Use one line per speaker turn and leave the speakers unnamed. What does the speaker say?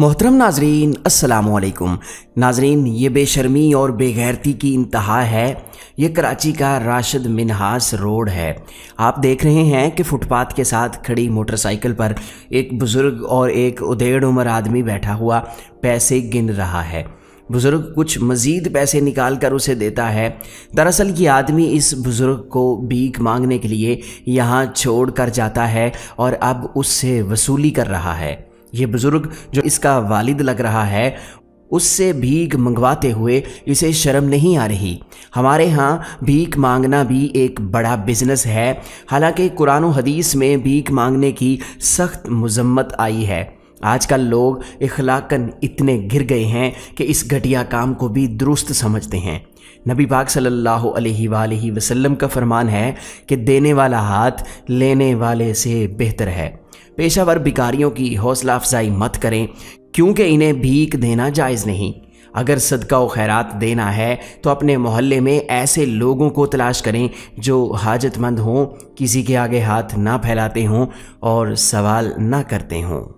मोहतरम नाजरीन असलकुम नाजरीन ये बेशर्मी और बेगैरती की इंतहा है ये कराची का राशिद मिनहास रोड है आप देख रहे हैं कि फुटपाथ के साथ खड़ी मोटरसाइकिल पर एक बुज़ुर्ग और एक उधेड़ उम्र आदमी बैठा हुआ पैसे गिन रहा है बुज़ुर्ग कुछ मज़ीद पैसे निकाल कर उसे देता है दरअसल ये आदमी इस बुज़ुर्ग को भीख मांगने के लिए यहाँ छोड़ कर जाता है और अब उससे वसूली कर रहा है ये बुजुर्ग जो इसका वालिद लग रहा है उससे भीख मंगवाते हुए इसे शर्म नहीं आ रही हमारे यहाँ भीख मांगना भी एक बड़ा बिजनेस है हालांकि कुरान हदीस में भीख मांगने की सख्त मजम्मत आई है आजकल लोग इखलाकन इतने गिर गए हैं कि इस घटिया काम को भी दुरुस्त समझते हैं नबी पाक सल्लल्लाहु अलैहि वसल्लम का फरमान है कि देने वाला हाथ लेने वाले से बेहतर है पेशावर भिकारियों की हौसला अफजाई मत करें क्योंकि इन्हें भीख देना जायज़ नहीं अगर सदका व खैरात देना है तो अपने मोहल्ले में ऐसे लोगों को तलाश करें जो हाजतमंद हों किसी के आगे हाथ ना फैलाते हों और सवाल ना करते हों